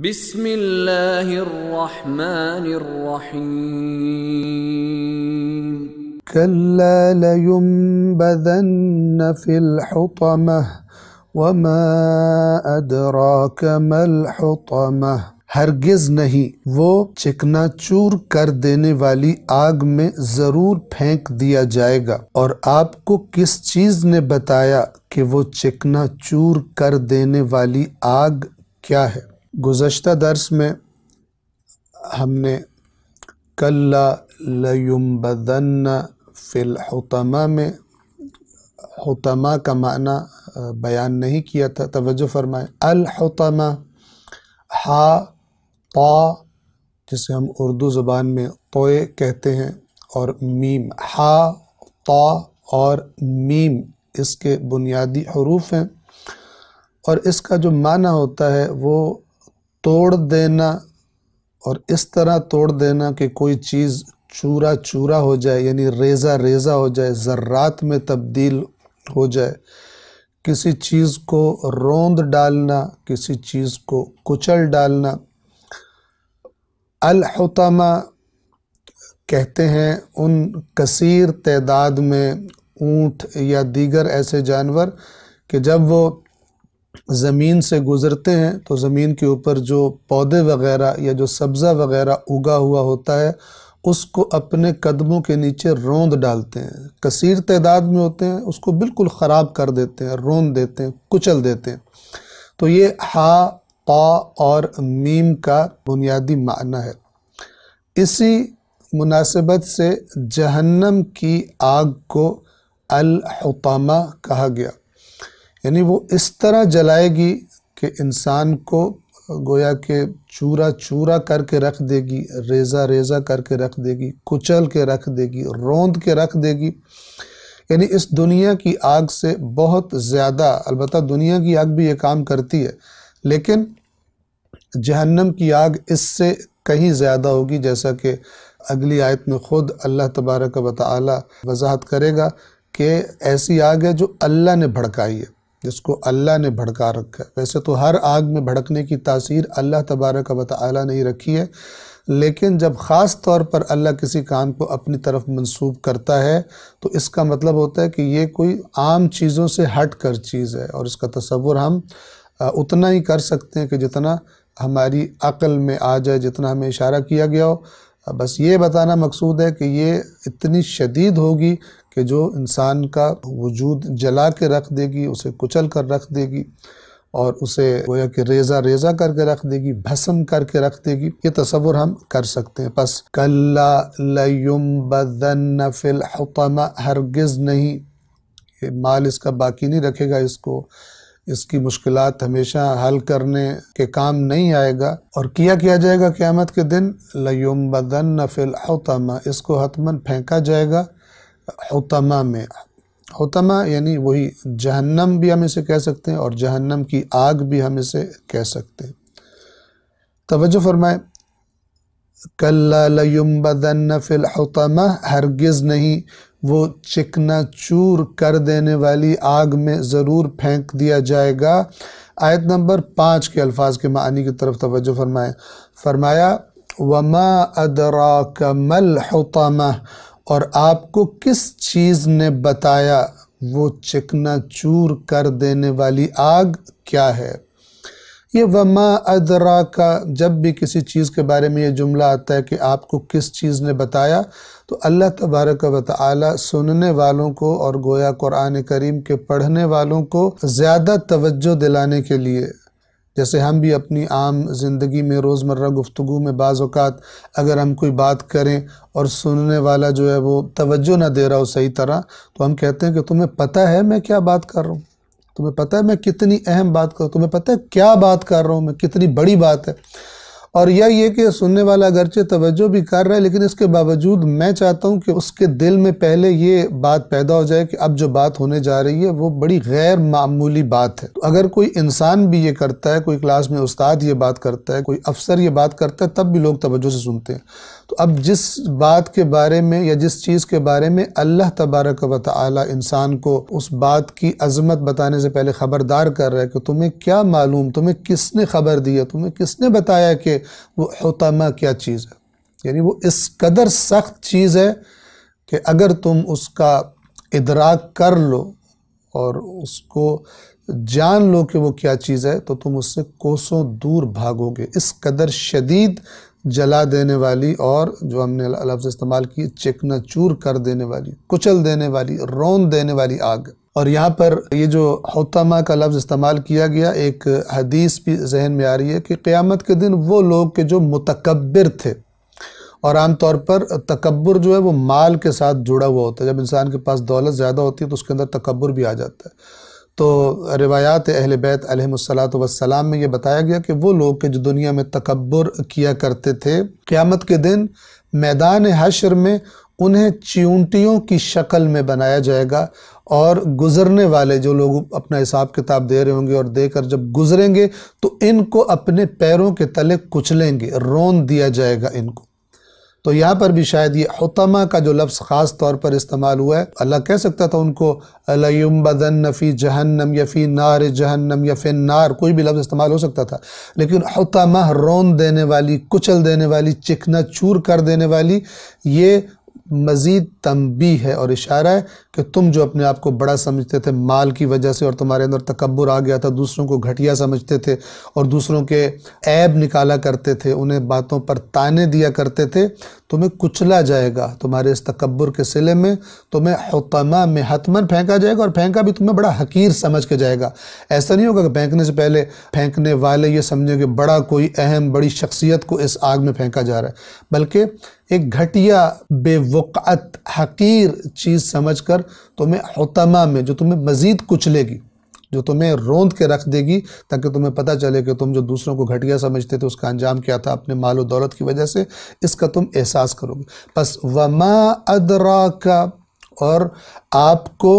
بسم اللہ الرحمن الرحیم الحطمہ وما ادراک ما الحطمہ ہرگز نہیں وہ چکنا چور کر دینے والی آگ میں ضرور پھینک دیا جائے گا اور آپ کو کس چیز نے بتایا کہ وہ چکنا چور کر دینے والی آگ کیا ہے گزشتہ درس میں ہم نے لیمبدن فی فلاحتمہ میں ہوتما کا معنی بیان نہیں کیا تھا توجہ فرمائے الحتمہ ہا طا جسے ہم اردو زبان میں طوئے کہتے ہیں اور میم ہا طا اور میم اس کے بنیادی حروف ہیں اور اس کا جو معنی ہوتا ہے وہ توڑ دینا اور اس طرح توڑ دینا کہ کوئی چیز چورا چورا ہو جائے یعنی ریزہ ریزہ ہو جائے ذرات میں تبدیل ہو جائے کسی چیز کو روند ڈالنا کسی چیز کو کچل ڈالنا الحتمہ کہتے ہیں ان کثیر تعداد میں اونٹ یا دیگر ایسے جانور کہ جب وہ زمین سے گزرتے ہیں تو زمین کے اوپر جو پودے وغیرہ یا جو سبزہ وغیرہ اگا ہوا ہوتا ہے اس کو اپنے قدموں کے نیچے روند ڈالتے ہیں کثیر تعداد میں ہوتے ہیں اس کو بالکل خراب کر دیتے ہیں روند دیتے ہیں کچل دیتے ہیں تو یہ ہا پا اور میم کا بنیادی معنی ہے اسی مناسبت سے جہنم کی آگ کو الحطامہ کہا گیا یعنی وہ اس طرح جلائے گی کہ انسان کو گویا کہ چورا چورا کر کے رکھ دے گی ریزہ ریزہ کر کے رکھ دے گی کچل کے رکھ دے گی روند کے رکھ دے گی یعنی اس دنیا کی آگ سے بہت زیادہ البتہ دنیا کی آگ بھی یہ کام کرتی ہے لیکن جہنم کی آگ اس سے کہیں زیادہ ہوگی جیسا کہ اگلی آیت میں خود اللہ تبارک و تعالی وضاحت کرے گا کہ ایسی آگ ہے جو اللہ نے بھڑکائی ہے جس کو اللہ نے بھڑکا رکھا ہے ویسے تو ہر آگ میں بھڑکنے کی تاثیر اللہ تبارک و تعالی نے ہی رکھی ہے لیکن جب خاص طور پر اللہ کسی کام کو اپنی طرف منصوب کرتا ہے تو اس کا مطلب ہوتا ہے کہ یہ کوئی عام چیزوں سے ہٹ کر چیز ہے اور اس کا تصور ہم اتنا ہی کر سکتے ہیں کہ جتنا ہماری عقل میں آ جائے جتنا ہمیں اشارہ کیا گیا ہو بس یہ بتانا مقصود ہے کہ یہ اتنی شدید ہوگی کہ جو انسان کا وجود جلا کے رکھ دے گی اسے کچل کر رکھ دے گی اور اسے گویا کہ ریزہ ریزہ کر کے رکھ دے گی بھسم کر کے رکھ دے گی یہ تصور ہم کر سکتے ہیں پس کلا بدن نف ہرگز نہیں یہ مال اس کا باقی نہیں رکھے گا اس کو اس کی مشکلات ہمیشہ حل کرنے کے کام نہیں آئے گا اور کیا کیا جائے گا قیامت کے دن لیم بدن فی التما اس کو ہتمند پھینکا جائے گا حتمہ میں حتمہ یعنی وہی جہنم بھی ہم اسے کہہ سکتے ہیں اور جہنم کی آگ بھی ہم اسے کہہ سکتے ہیں توجہ فرمائے ہرگز نہیں وہ چکنا چور کر دینے والی آگ میں ضرور پھینک دیا جائے گا آیت نمبر پانچ کے الفاظ کے معنی کی طرف توجہ فرمائے فرمایا وما ادراکم التما اور آپ کو کس چیز نے بتایا وہ چکنا چور کر دینے والی آگ کیا ہے یہ وما ادرا کا جب بھی کسی چیز کے بارے میں یہ جملہ آتا ہے کہ آپ کو کس چیز نے بتایا تو اللہ تبارک و تعالی سننے والوں کو اور گویا قرآن کریم کے پڑھنے والوں کو زیادہ توجہ دلانے کے لیے جیسے ہم بھی اپنی عام زندگی میں روز مرہ گفتگو میں بعض اوقات اگر ہم کوئی بات کریں اور سننے والا جو ہے وہ توجہ نہ دے رہا ہو صحیح طرح تو ہم کہتے ہیں کہ تمہیں پتہ ہے میں کیا بات کر رہا ہوں تمہیں پتہ ہے میں کتنی اہم بات ہوں تمہیں پتہ ہے کیا بات کر رہا ہوں میں کتنی بڑی بات ہے اور یا یہ کہ سننے والا اگرچہ توجہ بھی کر رہا ہے لیکن اس کے باوجود میں چاہتا ہوں کہ اس کے دل میں پہلے یہ بات پیدا ہو جائے کہ اب جو بات ہونے جا رہی ہے وہ بڑی غیر معمولی بات ہے اگر کوئی انسان بھی یہ کرتا ہے کوئی کلاس میں استاد یہ بات کرتا ہے کوئی افسر یہ بات کرتا ہے تب بھی لوگ توجہ سے سنتے ہیں تو اب جس بات کے بارے میں یا جس چیز کے بارے میں اللہ تبارک و تعالی انسان کو اس بات کی عظمت بتانے سے پہلے خبردار کر رہا ہے کہ تمہیں کیا معلوم تمہیں کس نے خبر دی ہے تمہیں کس نے بتایا کہ وہ حتمہ کیا چیز ہے یعنی وہ اس قدر سخت چیز ہے کہ اگر تم اس کا ادراک کر لو اور اس کو جان لو کہ وہ کیا چیز ہے تو تم اس سے کوسوں دور بھاگو گے اس قدر شدید جلا دینے والی اور جو ہم نے لفظ استعمال کی چکنا چور کر دینے والی کچل دینے والی رون دینے والی آگ اور یہاں پر یہ جو حتمہ کا لفظ استعمال کیا گیا ایک حدیث بھی ذہن میں آ رہی ہے کہ قیامت کے دن وہ لوگ کے جو متکبر تھے اور عام طور پر تکبر جو ہے وہ مال کے ساتھ جڑا ہوا ہوتا ہے جب انسان کے پاس دولت زیادہ ہوتی ہے تو اس کے اندر تکبر بھی آ جاتا ہے تو روایات اہل بیت علیہ السلام والسلام میں یہ بتایا گیا کہ وہ لوگ کہ جو دنیا میں تکبر کیا کرتے تھے قیامت کے دن میدان حشر میں انہیں چیونٹیوں کی شکل میں بنایا جائے گا اور گزرنے والے جو لوگ اپنا حساب کتاب دے رہے ہوں گے اور دے کر جب گزریں گے تو ان کو اپنے پیروں کے تلے کچلیں گے رون دیا جائے گا ان کو تو یہاں پر بھی شاید یہ حتمہ کا جو لفظ خاص طور پر استعمال ہوا ہے اللہ کہہ سکتا تھا ان کو علیم بدن جَهَنَّمْ يَفِي نَارِ جَهَنَّمْ يَفِي نَارِ نار کوئی بھی لفظ استعمال ہو سکتا تھا لیکن حتمہ رون دینے والی کچل دینے والی چکنا چور کر دینے والی یہ مزید تنبی ہے اور اشارہ ہے کہ تم جو اپنے آپ کو بڑا سمجھتے تھے مال کی وجہ سے اور تمہارے اندر تکبر آ گیا تھا دوسروں کو گھٹیا سمجھتے تھے اور دوسروں کے عیب نکالا کرتے تھے انہیں باتوں پر تانے دیا کرتے تھے تمہیں کچلا جائے گا تمہارے اس تکبر کے سلے میں تمہیں حتمہ میں حتمن پھینکا جائے گا اور پھینکا بھی تمہیں بڑا حقیر سمجھ کے جائے گا ایسا نہیں ہوگا کہ پھینکنے سے پہلے پھینکنے والے یہ سمجھیں کہ بڑا کوئی اہم بڑی شخصیت کو اس آگ میں پھینکا جا رہا ہے بلکہ ایک گھٹیا بے وقعت حقیر چیز سمجھ کر تمہیں حتمہ میں جو تمہیں مزید کچلے گی جو تمہیں روند کے رکھ دے گی تاکہ تمہیں پتہ چلے کہ تم جو دوسروں کو گھٹیا سمجھتے تھے اس کا انجام کیا تھا اپنے مال و دولت کی وجہ سے اس کا تم احساس کرو گے بس وما ادراکا اور آپ کو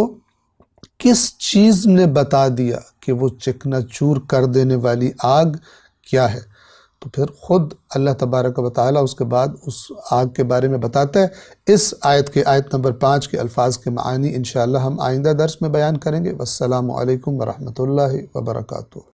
کس چیز نے بتا دیا کہ وہ چکنا چور کر دینے والی آگ کیا ہے تو پھر خود اللہ تبارک و تعالیٰ اس کے بعد اس آگ کے بارے میں بتاتا ہے اس آیت کے آیت نمبر پانچ کے الفاظ کے معنی انشاءاللہ ہم آئندہ درس میں بیان کریں گے والسلام علیکم ورحمۃ اللہ وبرکاتہ